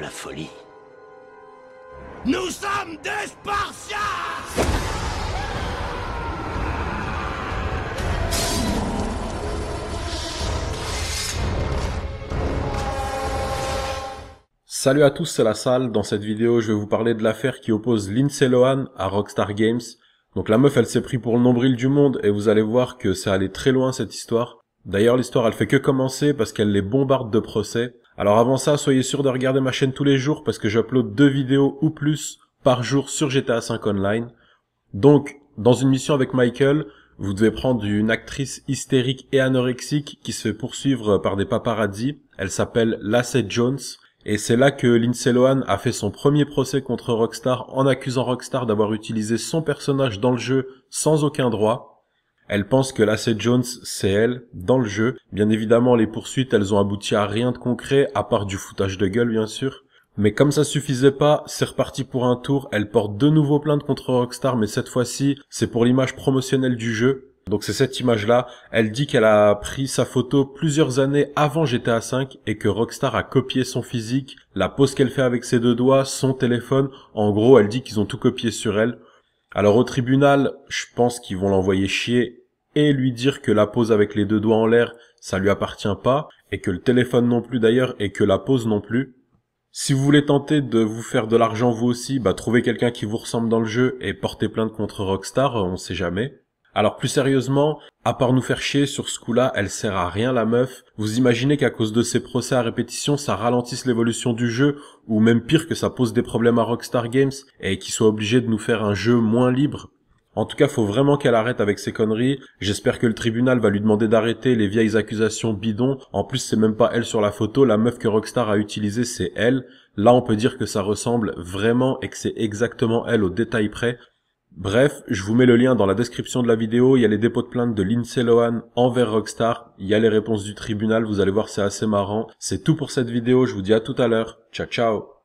la folie. Nous sommes des Salut à tous, c'est la salle. Dans cette vidéo, je vais vous parler de l'affaire qui oppose Lindsay Lohan à Rockstar Games. Donc la meuf, elle s'est pris pour le nombril du monde et vous allez voir que ça allait très loin cette histoire. D'ailleurs, l'histoire, elle fait que commencer parce qu'elle les bombarde de procès. Alors avant ça, soyez sûr de regarder ma chaîne tous les jours parce que j'upload deux vidéos ou plus par jour sur GTA V Online. Donc, dans une mission avec Michael, vous devez prendre une actrice hystérique et anorexique qui se fait poursuivre par des paparazzi. Elle s'appelle Lacey Jones. Et c'est là que Lindsay Lohan a fait son premier procès contre Rockstar en accusant Rockstar d'avoir utilisé son personnage dans le jeu sans aucun droit. Elle pense que l'asset Jones, c'est elle, dans le jeu. Bien évidemment, les poursuites, elles ont abouti à rien de concret, à part du foutage de gueule, bien sûr. Mais comme ça suffisait pas, c'est reparti pour un tour, elle porte de nouveau plainte contre Rockstar, mais cette fois-ci, c'est pour l'image promotionnelle du jeu. Donc c'est cette image-là, elle dit qu'elle a pris sa photo plusieurs années avant GTA V et que Rockstar a copié son physique, la pose qu'elle fait avec ses deux doigts, son téléphone, en gros elle dit qu'ils ont tout copié sur elle. Alors au tribunal, je pense qu'ils vont l'envoyer chier et lui dire que la pose avec les deux doigts en l'air, ça lui appartient pas, et que le téléphone non plus d'ailleurs, et que la pose non plus. Si vous voulez tenter de vous faire de l'argent vous aussi, bah trouvez quelqu'un qui vous ressemble dans le jeu et portez plainte contre Rockstar, on sait jamais. Alors plus sérieusement, à part nous faire chier sur ce coup-là, elle sert à rien la meuf. Vous imaginez qu'à cause de ces procès à répétition, ça ralentisse l'évolution du jeu, ou même pire que ça pose des problèmes à Rockstar Games et qu'ils soient obligés de nous faire un jeu moins libre en tout cas, faut vraiment qu'elle arrête avec ses conneries. J'espère que le tribunal va lui demander d'arrêter les vieilles accusations bidons. En plus, c'est même pas elle sur la photo. La meuf que Rockstar a utilisée, c'est elle. Là, on peut dire que ça ressemble vraiment et que c'est exactement elle au détail près. Bref, je vous mets le lien dans la description de la vidéo, il y a les dépôts de plainte de Lindsay Lohan envers Rockstar, il y a les réponses du tribunal, vous allez voir c'est assez marrant. C'est tout pour cette vidéo, je vous dis à tout à l'heure. Ciao ciao